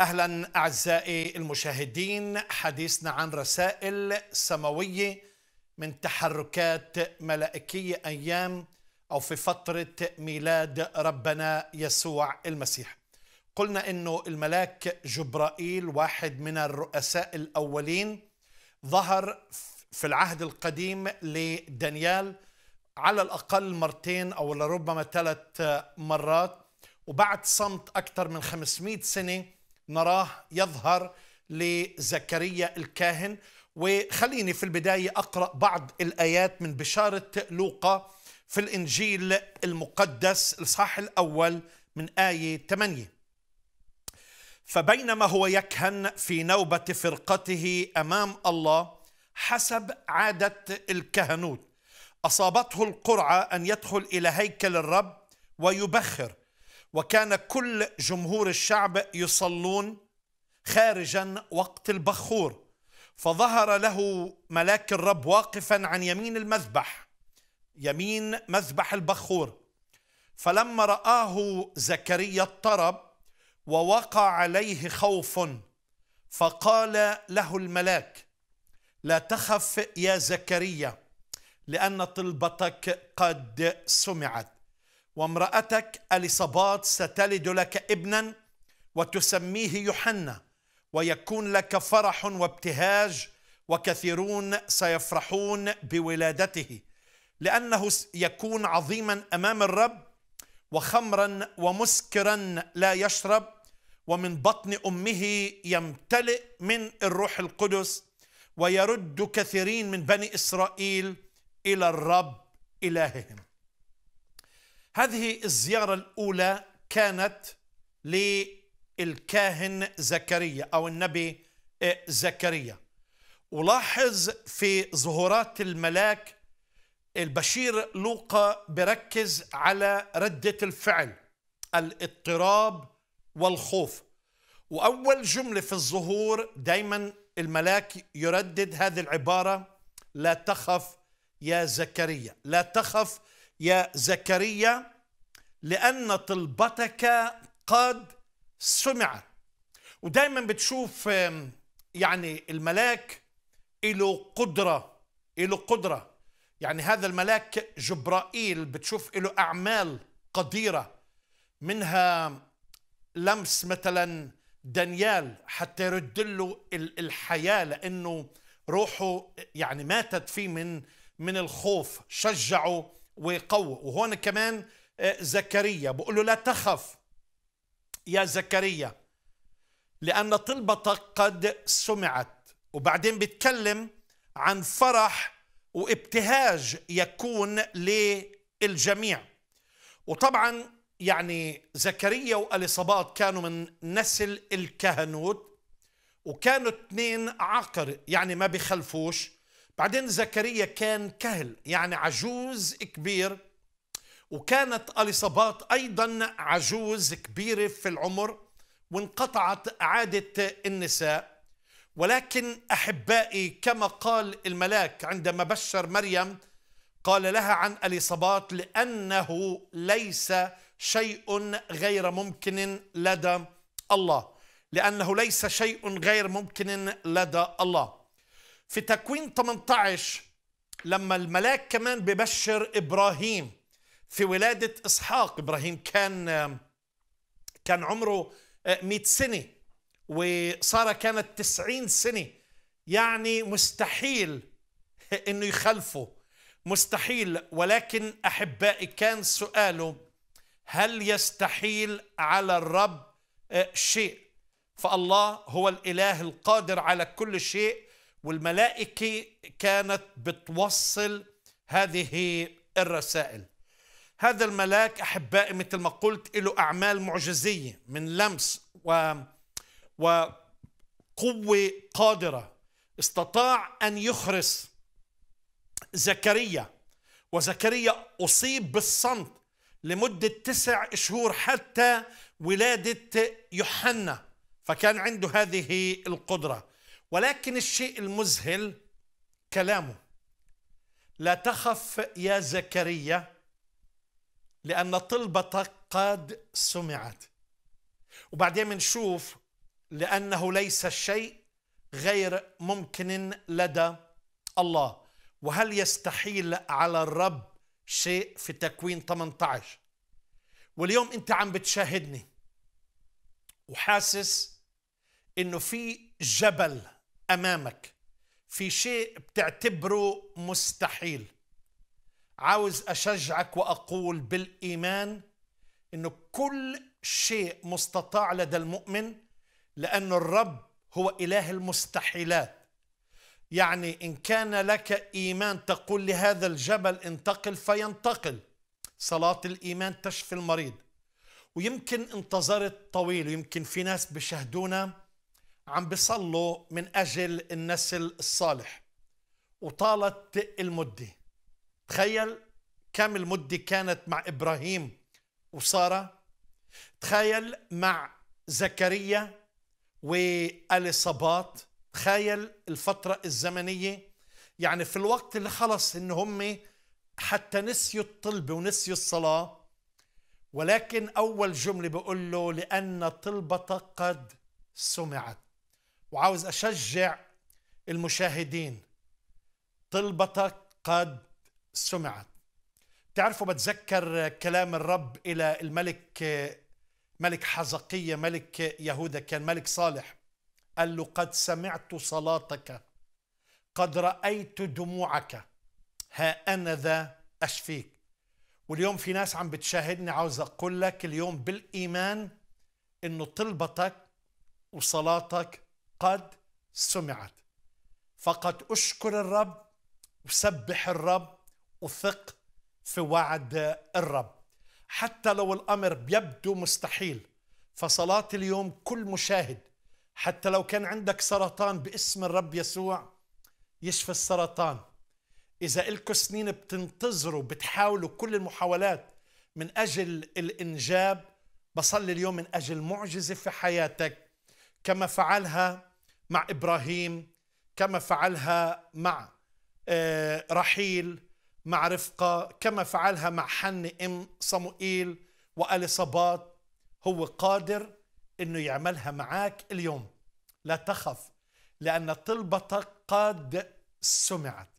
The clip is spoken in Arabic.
اهلا اعزائي المشاهدين حديثنا عن رسائل سماويه من تحركات ملائكيه ايام او في فتره ميلاد ربنا يسوع المسيح. قلنا انه الملاك جبرائيل واحد من الرؤساء الاولين ظهر في العهد القديم لدانيال على الاقل مرتين او لربما ثلاث مرات وبعد صمت اكثر من 500 سنه نراه يظهر لزكريا الكاهن وخليني في البداية أقرأ بعض الآيات من بشارة لوقا في الإنجيل المقدس الإصحاح الأول من آية 8 فبينما هو يكهن في نوبة فرقته أمام الله حسب عادة الكهنوت أصابته القرعة أن يدخل إلى هيكل الرب ويبخر وكان كل جمهور الشعب يصلون خارجا وقت البخور فظهر له ملاك الرب واقفا عن يمين المذبح يمين مذبح البخور فلما رآه زكريا اضطرب ووقع عليه خوف فقال له الملاك لا تخف يا زكريا لأن طلبتك قد سمعت وامرأتك أليصابات ستلد لك ابنا وتسميه يوحنا ويكون لك فرح وابتهاج وكثيرون سيفرحون بولادته لأنه يكون عظيما أمام الرب وخمرا ومسكرا لا يشرب ومن بطن امه يمتلئ من الروح القدس ويرد كثيرين من بني اسرائيل الى الرب الههم هذه الزيارة الأولى كانت للكاهن زكريا أو النبي آه، زكريا ولاحظ في ظهورات الملاك البشير لوقا بركز على ردة الفعل الاضطراب والخوف وأول جملة في الظهور دايما الملاك يردد هذه العبارة لا تخف يا زكريا لا تخف يا زكريا لأن طلبتك قد سمعت ودايما بتشوف يعني الملاك له قدرة له قدرة يعني هذا الملاك جبرائيل بتشوف له أعمال قديرة منها لمس مثلا دانيال حتى يرد له الحياة لأنه روحه يعني ماتت فيه من من الخوف شجعه ويقوي وهون كمان آه، زكريا بقول له لا تخف يا زكريا لأن طلبتك قد سمعت وبعدين بيتكلم عن فرح وابتهاج يكون للجميع وطبعا يعني زكريا واليصابات كانوا من نسل الكهنوت وكانوا اثنين عقر يعني ما بيخلفوش بعدين زكريا كان كهل يعني عجوز كبير وكانت اليصابات ايضا عجوز كبيره في العمر وانقطعت عاده النساء ولكن احبائي كما قال الملاك عندما بشر مريم قال لها عن اليصابات لانه ليس شيء غير ممكن لدى الله لانه ليس شيء غير ممكن لدى الله في تكوين 18 لما الملاك كمان ببشر ابراهيم في ولاده اسحاق ابراهيم كان كان عمره 100 سنه وساره كانت 90 سنه يعني مستحيل انه يخلفه مستحيل ولكن احبائي كان سؤاله هل يستحيل على الرب شيء فالله هو الاله القادر على كل شيء والملائكة كانت بتوصل هذه الرسائل هذا الملاك أحبائي مثل ما قلت له أعمال معجزية من لمس و وقوة قادرة استطاع أن يخرس زكريا وزكريا أصيب بالصمت لمدة تسع شهور حتى ولادة يوحنا فكان عنده هذه القدرة ولكن الشيء المذهل كلامه لا تخف يا زكريا لأن طلبتك قد سمعت وبعدين بنشوف لأنه ليس الشيء غير ممكن لدى الله وهل يستحيل على الرب شيء في تكوين 18 واليوم انت عم بتشاهدني وحاسس انه في جبل امامك في شيء بتعتبره مستحيل عاوز اشجعك واقول بالايمان انه كل شيء مستطاع لدى المؤمن لان الرب هو اله المستحيلات يعني ان كان لك ايمان تقول لهذا الجبل انتقل فينتقل صلاه الايمان تشفي المريض ويمكن انتظرت طويل ويمكن في ناس بيشاهدونا عم بيصلوا من أجل النسل الصالح وطالت المدة تخيل كم المدة كانت مع إبراهيم وسارة تخيل مع زكريا وأليصابات تخيل الفترة الزمنية يعني في الوقت اللي خلص إن هم حتى نسيوا الطلبة ونسيوا الصلاة ولكن أول جملة بقول له لأن طلبتك قد سمعت وعاوز اشجع المشاهدين طلبتك قد سمعت تعرفوا بتذكر كلام الرب الى الملك ملك حزقية ملك يهوذا كان ملك صالح قال له قد سمعت صلاتك قد رأيت دموعك ها أنا ذا أشفيك واليوم في ناس عم بتشاهدني عاوز أقول لك اليوم بالإيمان أنه طلبتك وصلاتك قد سمعت فقط اشكر الرب وسبح الرب وثق في وعد الرب حتى لو الامر بيبدو مستحيل فصلاه اليوم كل مشاهد حتى لو كان عندك سرطان باسم الرب يسوع يشفي السرطان اذا الكم سنين بتنتظروا بتحاولوا كل المحاولات من اجل الانجاب بصلي اليوم من اجل معجزه في حياتك كما فعلها مع ابراهيم كما فعلها مع آه، رحيل مع رفقه كما فعلها مع حن ام صموئيل واليصابات هو قادر انه يعملها معاك اليوم لا تخف لان طلبتك قد سمعت